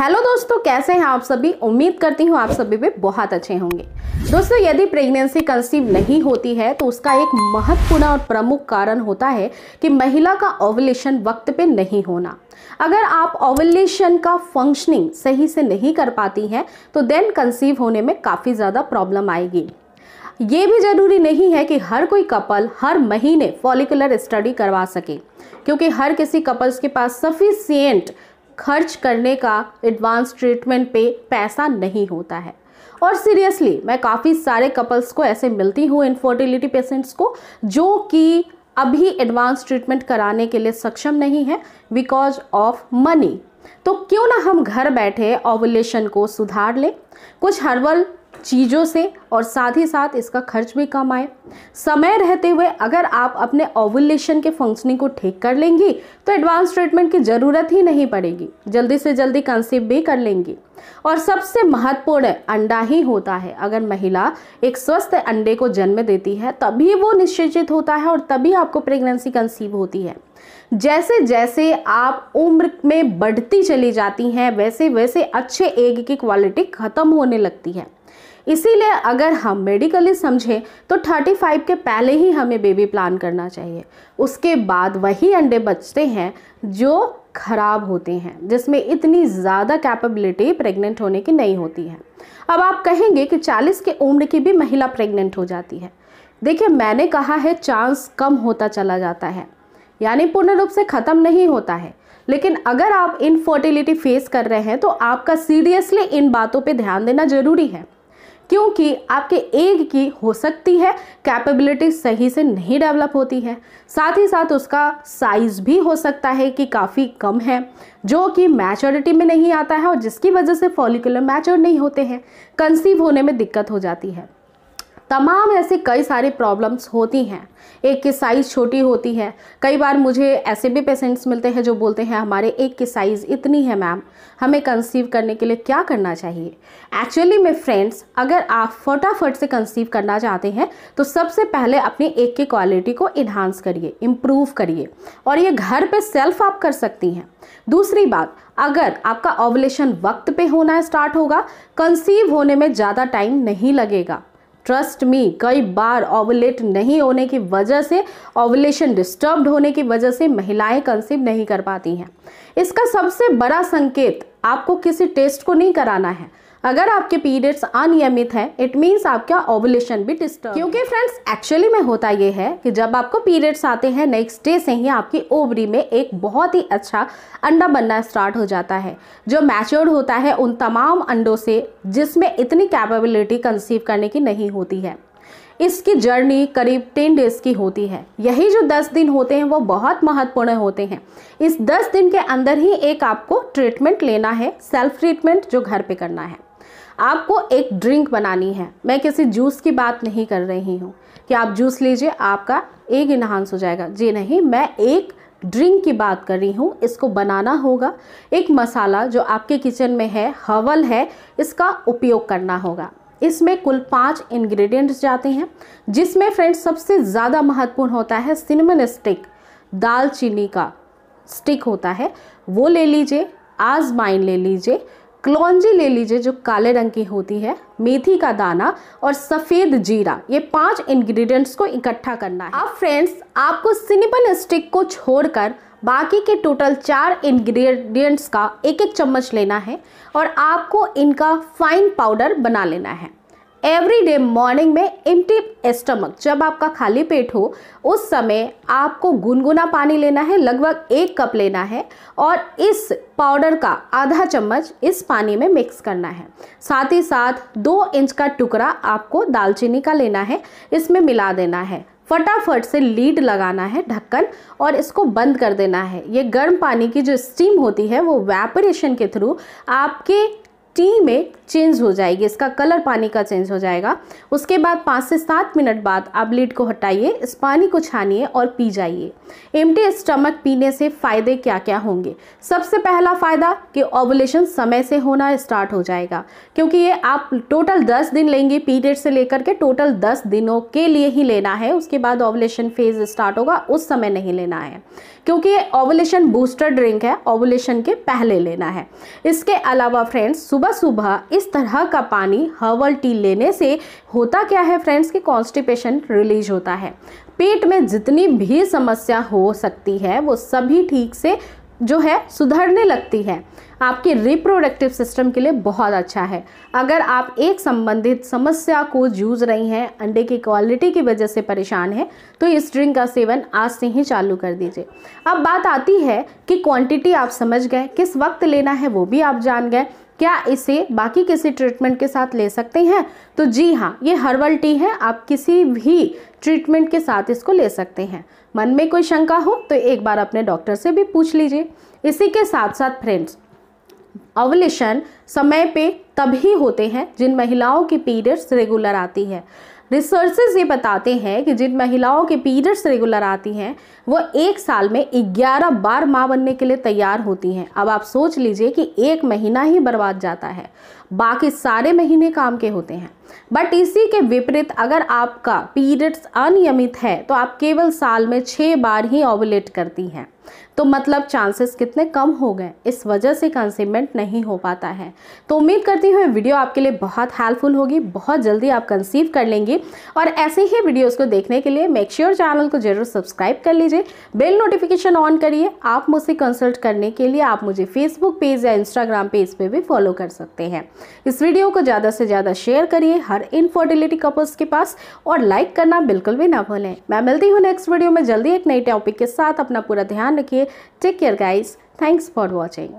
Hello दोस्तों कैसे हैं आप सभी उम्मीद करती हूँ आप सभी भी बहुत अच्छे होंगे दोस्तों यदि प्रेगनेंसी कंसीव नहीं होती है तो उसका एक महत्वपूर्ण और प्रमुख कारण होता है कि महिला का ओवलेशन वक्त पे नहीं होना अगर आप ओवलेशन का फंक्शनिंग सही से नहीं कर पाती हैं तो देन कंसीव होने में काफ़ी ज़्यादा प्रॉब्लम आएगी ये भी ज़रूरी नहीं है कि हर कोई कपल हर महीने फॉलिकुलर स्टडी करवा सके क्योंकि हर किसी कपल्स के पास सफिशियंट खर्च करने का एडवांस ट्रीटमेंट पे पैसा नहीं होता है और सीरियसली मैं काफ़ी सारे कपल्स को ऐसे मिलती हूँ इनफर्टिलिटी पेशेंट्स को जो कि अभी एडवांस ट्रीटमेंट कराने के लिए सक्षम नहीं है बिकॉज ऑफ मनी तो क्यों ना हम घर बैठे ओवुलेशन को सुधार लें कुछ हर्बल चीज़ों से और साथ ही साथ इसका खर्च भी कम आए समय रहते हुए अगर आप अपने ओवुलेशन के फंक्शनिंग को ठीक कर लेंगी तो एडवांस ट्रीटमेंट की ज़रूरत ही नहीं पड़ेगी जल्दी से जल्दी कंसीव भी कर लेंगी और सबसे महत्वपूर्ण अंडा ही होता है अगर महिला एक स्वस्थ अंडे को जन्म देती है तभी वो निश्चित होता है और तभी आपको प्रेगनेंसी कंसीव होती है जैसे जैसे आप उम्र में बढ़ती चली जाती हैं वैसे वैसे अच्छे एग की क्वालिटी ख़त्म होने लगती है इसीलिए अगर हम मेडिकली समझें तो 35 के पहले ही हमें बेबी प्लान करना चाहिए उसके बाद वही अंडे बचते हैं जो ख़राब होते हैं जिसमें इतनी ज़्यादा कैपेबिलिटी प्रेग्नेंट होने की नहीं होती है अब आप कहेंगे कि 40 के उम्र की भी महिला प्रेग्नेंट हो जाती है देखिए मैंने कहा है चांस कम होता चला जाता है यानी पूर्ण रूप से ख़त्म नहीं होता है लेकिन अगर आप इनफर्टिलिटी फेस कर रहे हैं तो आपका सीरियसली इन बातों पे ध्यान देना ज़रूरी है क्योंकि आपके एग की हो सकती है कैपेबिलिटी सही से नहीं डेवलप होती है साथ ही साथ उसका साइज़ भी हो सकता है कि काफ़ी कम है जो कि मैच्योरिटी में नहीं आता है और जिसकी वजह से फॉलिकुलर मैच्योर नहीं होते हैं कंसीव होने में दिक्कत हो जाती है तमाम ऐसे कई सारे प्रॉब्लम्स होती हैं एक की साइज़ छोटी होती है कई बार मुझे ऐसे भी पेशेंट्स मिलते हैं जो बोलते हैं हमारे एक की साइज़ इतनी है मैम हमें कंसीव करने के लिए क्या करना चाहिए एक्चुअली में फ्रेंड्स अगर आप फटाफट से कंसीव करना चाहते हैं तो सबसे पहले अपनी एक की क्वालिटी को इन्हांस करिए इम्प्रूव करिए और ये घर पर सेल्फ आप कर सकती हैं दूसरी बात अगर आपका ओवलेशन वक्त पे होना स्टार्ट होगा कंसीव होने में ज़्यादा टाइम नहीं लगेगा ट्रस्ट मी कई बार ओवलेट नहीं होने की वजह से ओवलेशन डिस्टर्ब्ड होने की वजह से महिलाएं कंसीव नहीं कर पाती हैं इसका सबसे बड़ा संकेत आपको किसी टेस्ट को नहीं कराना है अगर आपके पीरियड्स अनियमित हैं इट मीन्स आपका ओवुलेशन भी डिस्टर्ब क्योंकि फ्रेंड्स एक्चुअली में होता ये है कि जब आपको पीरियड्स आते हैं नेक्स्ट डे से ही आपकी ओवरी में एक बहुत ही अच्छा अंडा बनना स्टार्ट हो जाता है जो मैच्योर्ड होता है उन तमाम अंडों से जिसमें इतनी कैपेबिलिटी कंसीव करने की नहीं होती है इसकी जर्नी करीब टेन डेज़ की होती है यही जो दस दिन होते हैं वो बहुत महत्वपूर्ण होते हैं इस दस दिन के अंदर ही एक आपको ट्रीटमेंट लेना है सेल्फ ट्रीटमेंट जो घर पे करना है आपको एक ड्रिंक बनानी है मैं किसी जूस की बात नहीं कर रही हूँ कि आप जूस लीजिए आपका एक इन्हांस हो जाएगा जी नहीं मैं एक ड्रिंक की बात कर रही हूँ इसको बनाना होगा एक मसाला जो आपके किचन में है हवल है इसका उपयोग करना होगा इसमें कुल पाँच इंग्रेडिएंट्स जाते हैं जिसमें फ्रेंड्स सबसे ज़्यादा महत्वपूर्ण होता है सिनेमन स्टिक दालचीनी का स्टिक होता है वो ले लीजिए आजमाइन ले लीजिए कलौजी ले लीजिए जो काले रंग की होती है मेथी का दाना और सफ़ेद जीरा ये पांच इंग्रेडिएंट्स को इकट्ठा करना है अब फ्रेंड्स आपको सिनेबल स्टिक को छोड़कर बाकी के टोटल चार इंग्रेडिएंट्स का एक एक चम्मच लेना है और आपको इनका फाइन पाउडर बना लेना है एवरी डे मॉर्निंग में इम्टी स्टमक जब आपका खाली पेट हो उस समय आपको गुनगुना पानी लेना है लगभग एक कप लेना है और इस पाउडर का आधा चम्मच इस पानी में मिक्स करना है साथ ही साथ दो इंच का टुकड़ा आपको दालचीनी का लेना है इसमें मिला देना है फटाफट से लीड लगाना है ढक्कन और इसको बंद कर देना है ये गर्म पानी की जो स्टीम होती है वो वैपरेशन के थ्रू आपके टी में चेंज हो जाएगी इसका कलर पानी का चेंज हो जाएगा उसके बाद पाँच से सात मिनट बाद आप लीड को हटाइए इस पानी को छानिए और पी जाइए एमटी स्टमक पीने से फ़ायदे क्या क्या होंगे सबसे पहला फ़ायदा कि ओवुलेशन समय से होना स्टार्ट हो जाएगा क्योंकि ये आप टोटल दस दिन लेंगे पीरियड से लेकर के टोटल दस दिनों के लिए ही लेना है उसके बाद ओवुलेशन फेज़ स्टार्ट होगा उस समय नहीं लेना है क्योंकि ये ओवुलेशन बूस्टर ड्रिंक है ओवुलेशन के पहले लेना है इसके अलावा फ्रेंड्स सुबह सुबह सुबह इस तरह का पानी हर्बल टी लेने से होता क्या है फ्रेंड्स कि कॉन्स्टिपेशन रिलीज होता है पेट में जितनी भी समस्या हो सकती है वो सभी ठीक से जो है सुधरने लगती है आपके रिप्रोडक्टिव सिस्टम के लिए बहुत अच्छा है अगर आप एक संबंधित समस्या को जूझ रही हैं अंडे की क्वालिटी की वजह से परेशान हैं तो इस ड्रिंक का सेवन आज से ही चालू कर दीजिए अब बात आती है कि क्वांटिटी आप समझ गए किस वक्त लेना है वो भी आप जान गए क्या इसे बाकी किसी ट्रीटमेंट के साथ ले सकते हैं तो जी हाँ ये हर्बल टी है आप किसी भी ट्रीटमेंट के साथ इसको ले सकते हैं मन में कोई शंका हो तो एक बार अपने डॉक्टर से भी पूछ लीजिए इसी के साथ साथ फ्रेंड्स अवलेशन समय पे तभी होते हैं जिन महिलाओं की पीरियड्स रेगुलर आती है रिसर्चेज ये बताते हैं कि जिन महिलाओं के पीरियड्स रेगुलर आती हैं वो एक साल में 11 बार माँ बनने के लिए तैयार होती हैं अब आप सोच लीजिए कि एक महीना ही बर्बाद जाता है बाकी सारे महीने काम के होते हैं बट इसी के विपरीत अगर आपका पीरियड्स अनियमित है तो आप केवल साल में छः बार ही ओवलेट करती हैं तो मतलब चांसेस कितने कम हो गए इस वजह से कंसीवमेंट नहीं हो पाता है तो उम्मीद करती हूँ वीडियो आपके लिए बहुत हेल्पफुल होगी बहुत जल्दी आप कंसीव कर लेंगी और ऐसे ही वीडियोज़ को देखने के लिए मेक श्योर चैनल को जरूर सब्सक्राइब कर लीजिए बेल नोटिफिकेशन ऑन करिए आप मुझसे कंसल्ट करने के लिए आप मुझे फेसबुक पेज या इंस्टाग्राम पेज पे भी फॉलो कर सकते हैं इस वीडियो को ज़्यादा से ज़्यादा शेयर करिए हर इनफर्टिलिटी कपल्स के पास और लाइक करना बिल्कुल भी ना भूलें मैं मिलती हूँ नेक्स्ट वीडियो में जल्दी एक नई टॉपिक के साथ अपना पूरा ध्यान रखिए Take care guys. Thanks for watching.